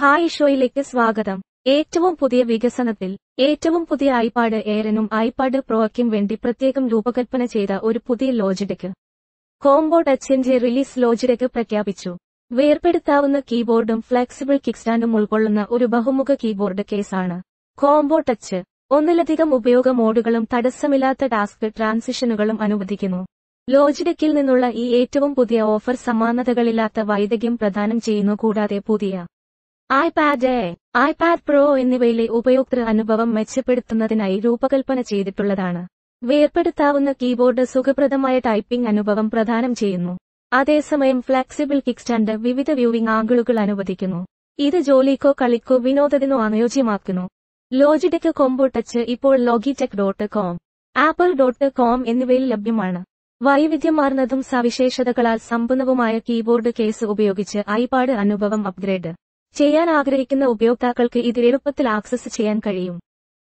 hi ഷോയിലേക്ക് സ്വാഗതം ഏറ്റവും പുതിയ വികസനത്തിൽ ഏറ്റവും പുതിയ ഐപാഡ് എയറിനും ഐപാഡ് പ്രോയ്ക്കും വേണ്ടി പ്രത്യേകം രൂപകൽപ്പന ചെയ്ത ഒരു പുതിയ ലോജിഡെക്ക് കോംബോ ടച്ചിന്റെ റിലീസ് ലോജിഡക്ക് പ്രഖ്യാപിച്ചു വേർപെടുത്താവുന്ന കീബോർഡും ഫ്ലെക്സിബിൾ കിക്സ്റ്റാൻഡും ഉൾക്കൊള്ളുന്ന ഒരു ബഹുമുഖ കീബോർഡ് കേസാണ് കോംബോ ടച്ച് ഒന്നിലധികം ഉപയോഗ മോഡുകളും തടസ്സമില്ലാത്ത ടാസ്ക് ട്രാൻസിഷനുകളും അനുവദിക്കുന്നു ലോജിഡക്കിൽ നിന്നുള്ള ഈ ഏറ്റവും പുതിയ ഓഫർ സമാനതകളില്ലാത്ത വൈദഗ്ധ്യം പ്രദാനം ചെയ്യുന്നു കൂടാതെ പുതിയ ഐപാഡ് Air, ഐപാഡ് പ്രോ എന്നിവയിലെ ഉപയോക്തൃ അനുഭവം മെച്ചപ്പെടുത്തുന്നതിനായി രൂപകൽപ്പന ചെയ്തിട്ടുള്ളതാണ് വേർപ്പെടുത്താവുന്ന കീബോർഡ് സുഖപ്രദമായ ടൈപ്പിംഗ് അനുഭവം പ്രദാനം ചെയ്യുന്നു അതേസമയം ഫ്ലെക്സിബിൾ കിക്സ്റ്റാൻഡ് വിവിധ വ്യൂവിംഗ് ആംഗിളുകൾ അനുവദിക്കുന്നു ഇത് ജോലിക്കോ കളിക്കോ വിനോദത്തിനോ അനുയോജ്യമാക്കുന്നു ലോജിടെക് കോംബോ ടച്ച് ഇപ്പോൾ Logitech dot com Apple dot com എന്നിവയിൽ ലഭ്യമാണ് വൈവിധ്യമാർന്നതും സവിശേഷതകളാൽ സമ്പന്നവുമായ കീബോർഡ് കേസ് ഉപയോഗിച്ച് ഐപാഡ് അനുഭവം അപ്ഗ്രേഡ് ചെയ്യാൻ ആഗ്രഹിക്കുന്ന ഉപയോക്താക്കൾക്ക് ഇത് എളുപ്പത്തിൽ ആക്സസ് ചെയ്യാൻ കഴിയും